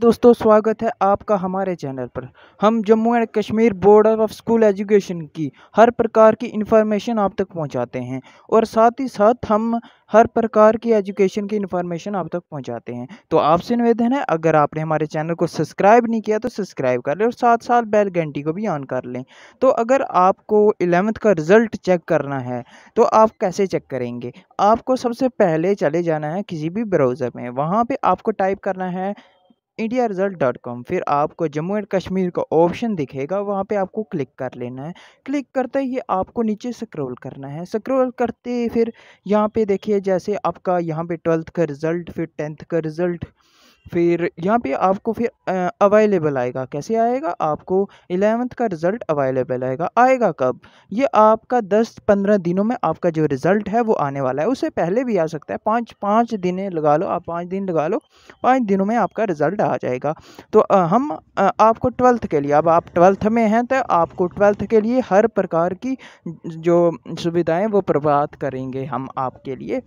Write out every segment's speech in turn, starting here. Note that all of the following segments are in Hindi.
दोस्तों स्वागत है आपका हमारे चैनल पर हम Jammu and Kashmir board of school education की हर प्रकार की इन्फॉर्मेशन आप तक पहुंचाते हैं और साथ ही साथ हम हर प्रकार की एजुकेशन की इन्फॉर्मेशन आप तक पहुंचाते हैं तो आपसे निवेदन है अगर आपने हमारे चैनल को सब्सक्राइब नहीं किया तो सब्सक्राइब कर लें और साथ साथ बैल घंटी को भी ऑन कर लें तो अगर आपको इलेवंथ का रिज़ल्ट चेक करना है तो आप कैसे चेक करेंगे आपको सबसे पहले चले जाना है किसी भी ब्राउज़र में वहाँ पर आपको टाइप करना है इंडिया रिज़ल्ट डॉट कॉम फिर आपको जम्मू एंड कश्मीर का ऑप्शन दिखेगा वहाँ पे आपको क्लिक कर लेना है क्लिक करते ही आपको नीचे स्क्रॉल करना है स्क्रॉल करते फिर यहाँ पे देखिए जैसे आपका यहाँ पे ट्वेल्थ का रिज़ल्ट फिर टेंथ का रिज़ल्ट फिर यहाँ पे आपको फिर अवेलेबल आएगा कैसे आएगा आपको एलेवंथ का रिज़ल्ट अवेलेबल आएगा आएगा कब ये आपका दस पंद्रह दिनों में आपका जो रिज़ल्ट है वो आने वाला है उससे पहले भी आ सकता है पाँच पाँच दिन लगा लो आप पाँच दिन लगा लो पाँच दिनों में आपका रिज़ल्ट आ जाएगा तो आ, हम आ, आपको ट्वेल्थ के लिए अब आप ट्वेल्थ में हैं तो आपको ट्वेल्थ के लिए हर प्रकार की जो सुविधाएँ वो प्रभात करेंगे हम आपके लिए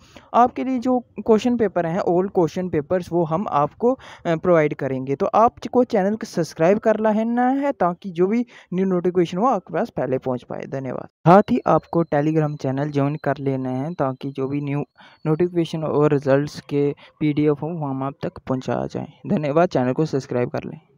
आपके लिए जो क्वेश्चन पेपर हैं ओल्ड क्वेश्चन पेपर्स वो हम आपको प्रोवाइड करेंगे तो आपको चैनल को सब्सक्राइब कर लेना है ताकि जो भी न्यू नोटिफिकेशन हो आपके पास पहले पहुँच पाए धन्यवाद साथ ही आपको टेलीग्राम चैनल ज्वाइन कर लेना है ताकि जो भी न्यू नोटिफिकेशन और रिजल्ट्स के पीडीएफ हो हम आप तक पहुंचा जाए धन्यवाद चैनल को सब्सक्राइब कर लें